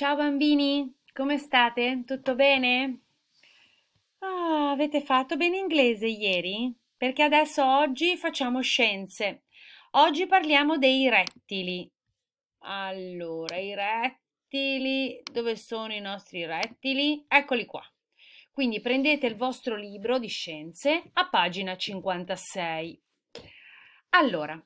Ciao bambini, come state? Tutto bene? Ah, avete fatto bene inglese ieri? Perché adesso oggi facciamo scienze. Oggi parliamo dei rettili. Allora, i rettili, dove sono i nostri rettili? Eccoli qua. Quindi prendete il vostro libro di scienze a pagina 56. Allora,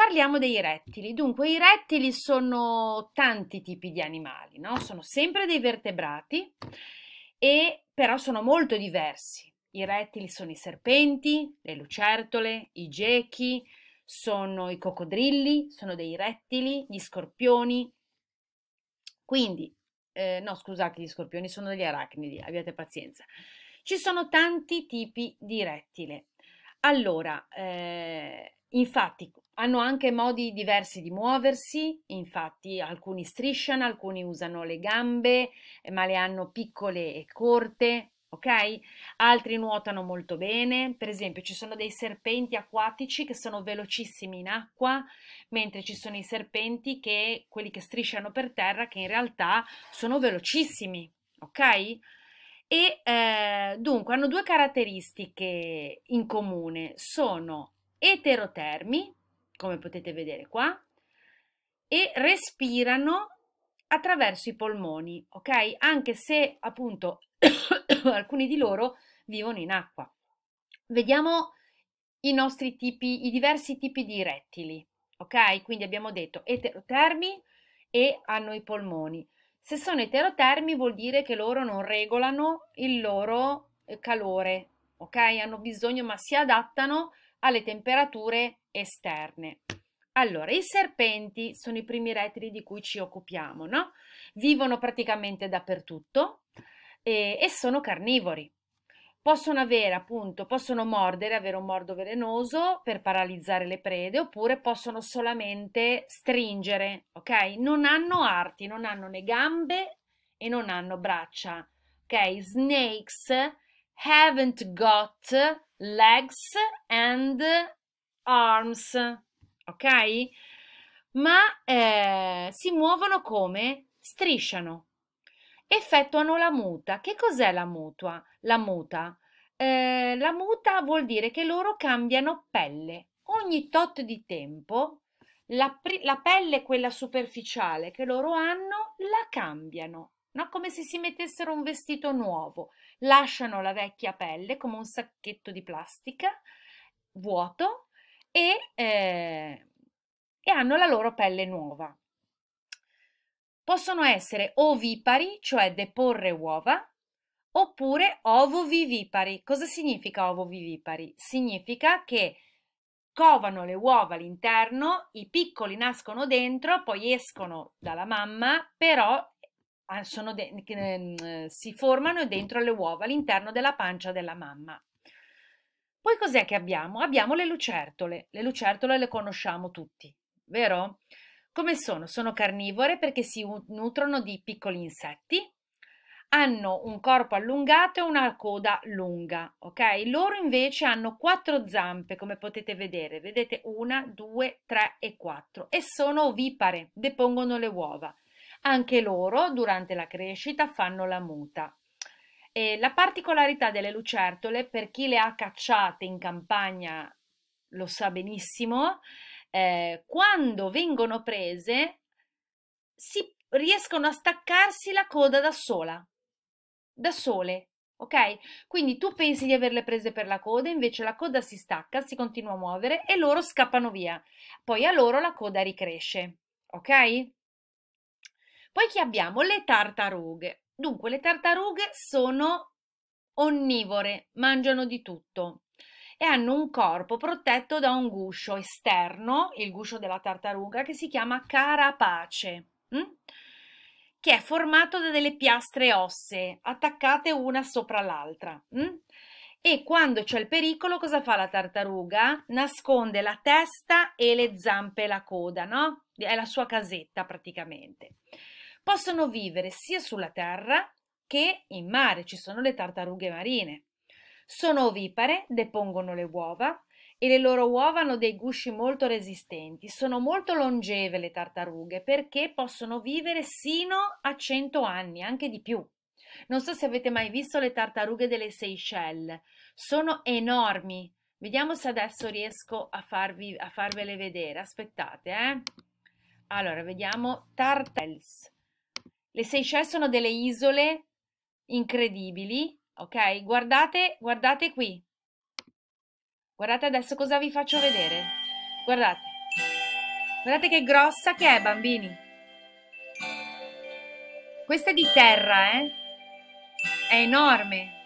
Parliamo dei rettili. Dunque, i rettili sono tanti tipi di animali, no? Sono sempre dei vertebrati e però sono molto diversi. I rettili sono i serpenti, le lucertole, i gechi, sono i coccodrilli, sono dei rettili, gli scorpioni. Quindi, eh, no, scusate, gli scorpioni sono degli arachnidi, abbiate pazienza. Ci sono tanti tipi di rettile. Allora, eh, infatti, hanno anche modi diversi di muoversi, infatti alcuni strisciano, alcuni usano le gambe, eh, ma le hanno piccole e corte, ok? Altri nuotano molto bene, per esempio ci sono dei serpenti acquatici che sono velocissimi in acqua, mentre ci sono i serpenti che quelli che strisciano per terra che in realtà sono velocissimi, ok? E eh, dunque hanno due caratteristiche in comune, sono eterotermi come potete vedere qua, e respirano attraverso i polmoni, ok? Anche se appunto alcuni di loro vivono in acqua. Vediamo i nostri tipi, i diversi tipi di rettili, ok? Quindi abbiamo detto eterotermi e hanno i polmoni. Se sono eterotermi vuol dire che loro non regolano il loro eh, calore, ok? Hanno bisogno ma si adattano alle temperature esterne. Allora, i serpenti sono i primi rettili di cui ci occupiamo, no? Vivono praticamente dappertutto e, e sono carnivori. Possono avere, appunto, possono mordere, avere un mordo velenoso per paralizzare le prede oppure possono solamente stringere, ok? Non hanno arti, non hanno né gambe e non hanno braccia, ok? Snakes haven't got legs and arms, ok? Ma eh, si muovono come? Strisciano. Effettuano la muta. Che cos'è la mutua? La muta. Eh, la muta vuol dire che loro cambiano pelle. Ogni tot di tempo la, la pelle, quella superficiale che loro hanno, la cambiano. No? Come se si mettessero un vestito nuovo lasciano la vecchia pelle come un sacchetto di plastica vuoto e, eh, e hanno la loro pelle nuova. Possono essere ovipari, cioè deporre uova, oppure ovovivipari. Cosa significa ovovivipari? Significa che covano le uova all'interno, i piccoli nascono dentro, poi escono dalla mamma, però Ah, che, mm, si formano dentro le uova all'interno della pancia della mamma. Poi cos'è che abbiamo? Abbiamo le lucertole. Le lucertole le conosciamo tutti, vero? Come sono? Sono carnivore perché si nutrono di piccoli insetti, hanno un corpo allungato e una coda lunga, ok? Loro invece hanno quattro zampe, come potete vedere, vedete una, due, tre e quattro, e sono ovipare, depongono le uova. Anche loro, durante la crescita, fanno la muta. E la particolarità delle lucertole, per chi le ha cacciate in campagna lo sa benissimo, eh, quando vengono prese si riescono a staccarsi la coda da sola, da sole, ok? Quindi tu pensi di averle prese per la coda, invece la coda si stacca, si continua a muovere e loro scappano via. Poi a loro la coda ricresce, ok? Poi che abbiamo le tartarughe. Dunque, le tartarughe sono onnivore, mangiano di tutto e hanno un corpo protetto da un guscio esterno, il guscio della tartaruga, che si chiama carapace, hm? che è formato da delle piastre ossee attaccate una sopra l'altra. Hm? E quando c'è il pericolo, cosa fa la tartaruga? Nasconde la testa e le zampe e la coda, no? È la sua casetta praticamente possono vivere sia sulla terra che in mare, ci sono le tartarughe marine. Sono ovipare, depongono le uova e le loro uova hanno dei gusci molto resistenti. Sono molto longeve le tartarughe perché possono vivere sino a 100 anni, anche di più. Non so se avete mai visto le tartarughe delle Seychelles, sono enormi. Vediamo se adesso riesco a, farvi, a farvele vedere. Aspettate, eh. Allora, vediamo Tartels. Le Seychelles sono delle isole incredibili, ok? Guardate, guardate qui. Guardate adesso cosa vi faccio vedere. Guardate. Guardate che grossa che è, bambini. Questa è di terra, eh? È enorme.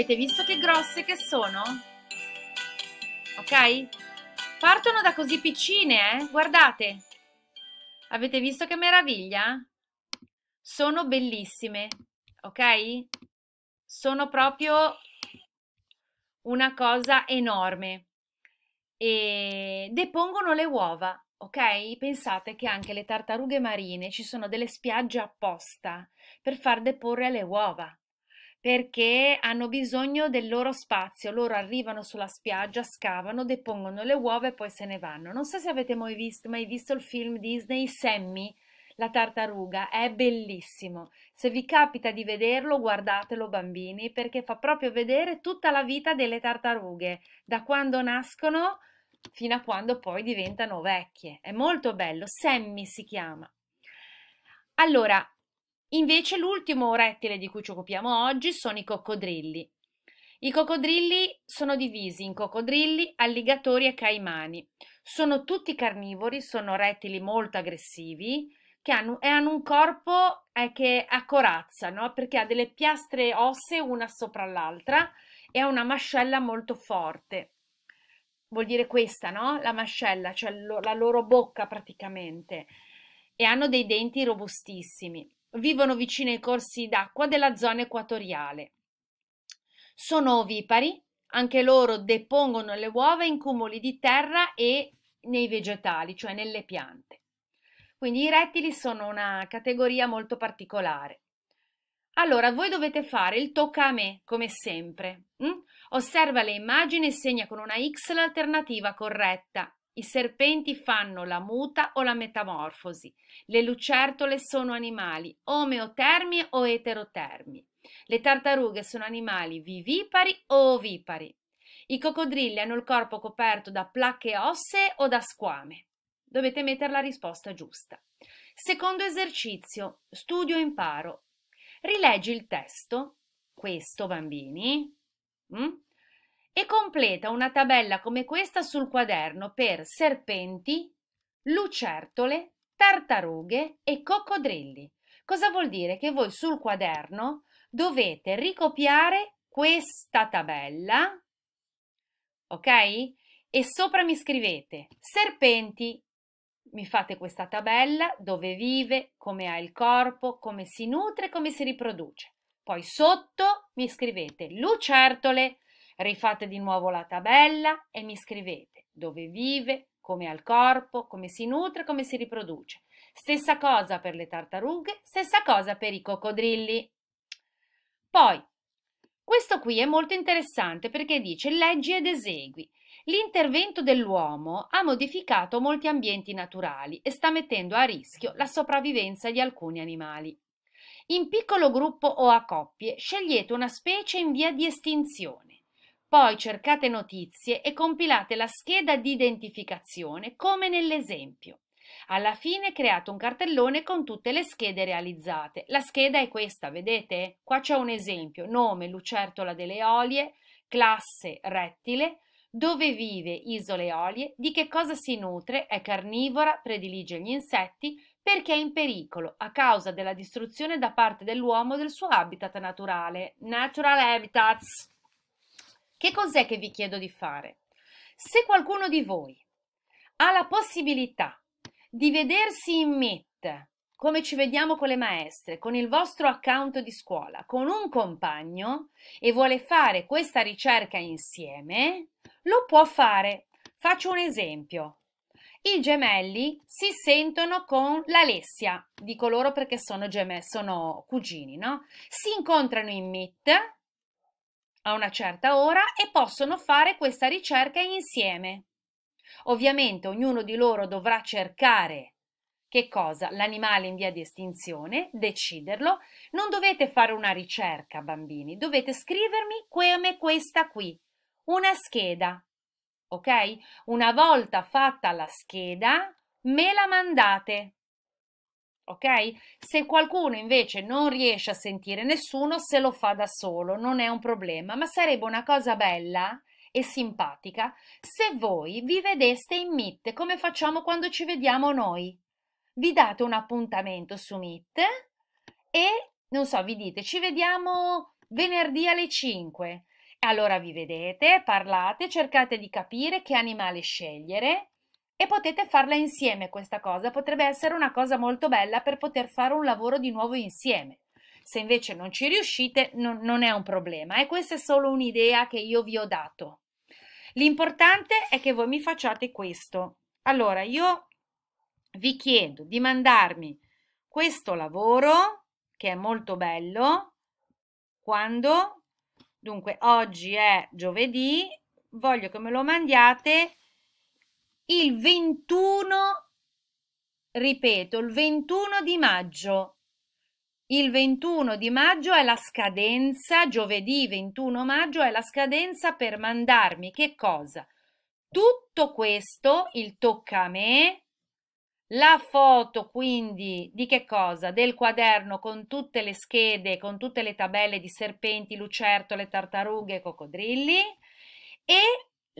Avete visto che grosse che sono? Ok? Partono da così piccine, eh? Guardate! Avete visto che meraviglia? Sono bellissime, ok? Sono proprio una cosa enorme. E depongono le uova, ok? Pensate che anche le tartarughe marine ci sono delle spiagge apposta per far deporre le uova perché hanno bisogno del loro spazio. Loro arrivano sulla spiaggia, scavano, depongono le uova e poi se ne vanno. Non so se avete mai visto, mai visto il film Disney Sammy, la tartaruga, è bellissimo. Se vi capita di vederlo, guardatelo bambini, perché fa proprio vedere tutta la vita delle tartarughe, da quando nascono fino a quando poi diventano vecchie. È molto bello, Sammy si chiama. Allora, Invece l'ultimo rettile di cui ci occupiamo oggi sono i coccodrilli. I coccodrilli sono divisi in coccodrilli, alligatori e caimani. Sono tutti carnivori, sono rettili molto aggressivi che hanno, e hanno un corpo eh, che ha corazza, no? perché ha delle piastre ossee una sopra l'altra e ha una mascella molto forte. Vuol dire questa, no? La mascella, cioè lo, la loro bocca praticamente. E hanno dei denti robustissimi vivono vicino ai corsi d'acqua della zona equatoriale. Sono ovipari, anche loro depongono le uova in cumuli di terra e nei vegetali, cioè nelle piante. Quindi i rettili sono una categoria molto particolare. Allora, voi dovete fare il tocca a me, come sempre. Mm? Osserva le immagini e segna con una X l'alternativa corretta. I serpenti fanno la muta o la metamorfosi. Le lucertole sono animali omeotermi o eterotermi. Le tartarughe sono animali vivipari o ovipari. I coccodrilli hanno il corpo coperto da placche ossee o da squame. Dovete mettere la risposta giusta. Secondo esercizio, studio e imparo. Rileggi il testo, questo bambini, mm? e completa una tabella come questa sul quaderno per serpenti, lucertole, tartarughe e coccodrilli. Cosa vuol dire? Che voi sul quaderno dovete ricopiare questa tabella, ok? E sopra mi scrivete serpenti, mi fate questa tabella dove vive, come ha il corpo, come si nutre, come si riproduce. Poi sotto mi scrivete lucertole, Rifate di nuovo la tabella e mi scrivete dove vive, come ha il corpo, come si nutre, come si riproduce. Stessa cosa per le tartarughe, stessa cosa per i coccodrilli. Poi, questo qui è molto interessante perché dice leggi ed esegui. L'intervento dell'uomo ha modificato molti ambienti naturali e sta mettendo a rischio la sopravvivenza di alcuni animali. In piccolo gruppo o a coppie scegliete una specie in via di estinzione poi cercate notizie e compilate la scheda di identificazione, come nell'esempio. Alla fine create un cartellone con tutte le schede realizzate. La scheda è questa, vedete? Qua c'è un esempio, nome lucertola delle Eolie, classe rettile, dove vive isole Eolie, di che cosa si nutre, è carnivora, predilige gli insetti, perché è in pericolo a causa della distruzione da parte dell'uomo del suo habitat naturale. Natural Habitats. Che cos'è che vi chiedo di fare? Se qualcuno di voi ha la possibilità di vedersi in Meet, come ci vediamo con le maestre, con il vostro account di scuola, con un compagno e vuole fare questa ricerca insieme, lo può fare. Faccio un esempio. I gemelli si sentono con l'Alessia, dico loro perché sono, gemelle, sono cugini, no? Si incontrano in Meet a una certa ora e possono fare questa ricerca insieme. Ovviamente ognuno di loro dovrà cercare che cosa? L'animale in via di estinzione, deciderlo. Non dovete fare una ricerca, bambini, dovete scrivermi come questa qui, una scheda. Ok? Una volta fatta la scheda, me la mandate ok? Se qualcuno invece non riesce a sentire nessuno, se lo fa da solo, non è un problema, ma sarebbe una cosa bella e simpatica se voi vi vedeste in Meet come facciamo quando ci vediamo noi. Vi date un appuntamento su Meet e non so, vi dite ci vediamo venerdì alle 5. Allora vi vedete, parlate, cercate di capire che animale scegliere e potete farla insieme questa cosa, potrebbe essere una cosa molto bella per poter fare un lavoro di nuovo insieme. Se invece non ci riuscite non, non è un problema e questa è solo un'idea che io vi ho dato. L'importante è che voi mi facciate questo. Allora, io vi chiedo di mandarmi questo lavoro, che è molto bello, quando, dunque, oggi è giovedì, voglio che me lo mandiate il 21, ripeto, il 21 di maggio. Il 21 di maggio è la scadenza, giovedì 21 maggio è la scadenza per mandarmi che cosa? Tutto questo, il tocca a me, la foto quindi di che cosa? Del quaderno con tutte le schede, con tutte le tabelle di serpenti, lucertole, tartarughe, coccodrilli e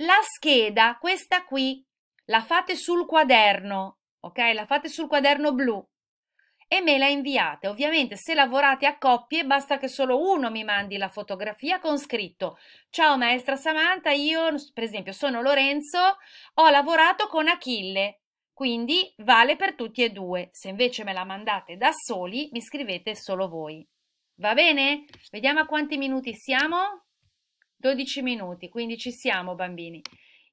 la scheda, questa qui, la fate sul quaderno, ok? La fate sul quaderno blu e me la inviate. Ovviamente se lavorate a coppie basta che solo uno mi mandi la fotografia con scritto Ciao maestra Samantha, io per esempio sono Lorenzo, ho lavorato con Achille, quindi vale per tutti e due. Se invece me la mandate da soli mi scrivete solo voi. Va bene? Vediamo a quanti minuti siamo? 12 minuti, quindi ci siamo bambini.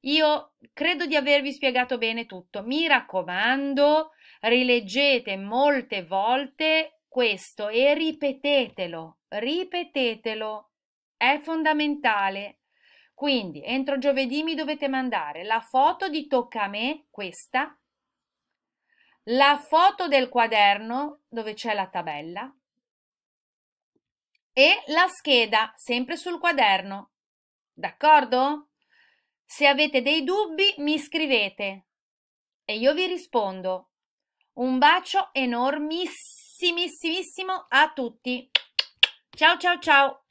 Io credo di avervi spiegato bene tutto. Mi raccomando, rileggete molte volte questo e ripetetelo, ripetetelo. È fondamentale. Quindi, entro giovedì mi dovete mandare la foto di Tocca a me, questa, la foto del quaderno dove c'è la tabella e la scheda sempre sul quaderno. D'accordo? Se avete dei dubbi mi scrivete e io vi rispondo. Un bacio enormissimissimo a tutti. Ciao ciao ciao!